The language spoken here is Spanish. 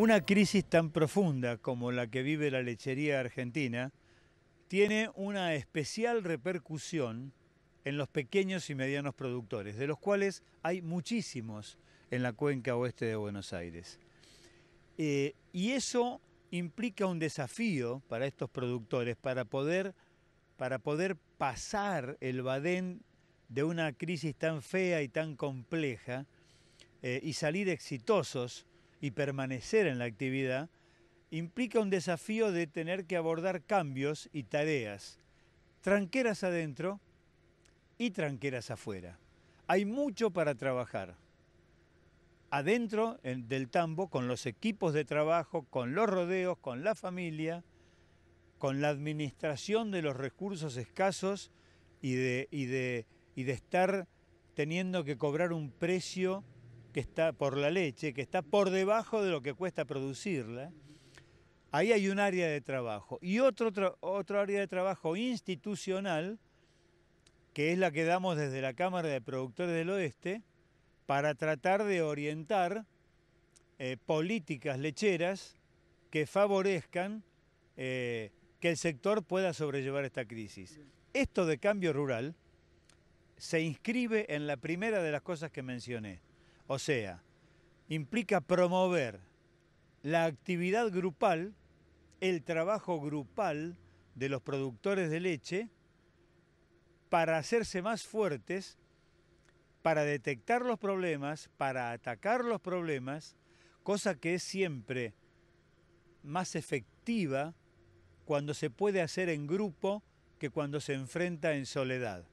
Una crisis tan profunda como la que vive la lechería argentina tiene una especial repercusión en los pequeños y medianos productores, de los cuales hay muchísimos en la cuenca oeste de Buenos Aires. Eh, y eso implica un desafío para estos productores para poder, para poder pasar el badén de una crisis tan fea y tan compleja eh, y salir exitosos y permanecer en la actividad, implica un desafío de tener que abordar cambios y tareas, tranqueras adentro y tranqueras afuera. Hay mucho para trabajar. Adentro del tambo, con los equipos de trabajo, con los rodeos, con la familia, con la administración de los recursos escasos y de, de, estar teniendo que cobrar un precio que está por la leche, que está por debajo de lo que cuesta producirla. Ahí hay un área de trabajo. Y otro, área de trabajo institucional, que es la que damos desde la Cámara de Productores del Oeste, para tratar de orientar eh, políticas lecheras que favorezcan eh, que el sector pueda sobrellevar esta crisis. Esto de cambio rural se inscribe en la primera de las cosas que mencioné. O sea, implica promover la actividad grupal, el trabajo grupal de los productores de leche para hacerse más fuertes, para detectar los problemas, para atacar los problemas, cosa que es siempre más efectiva cuando se puede hacer en grupo que cuando se enfrenta en soledad.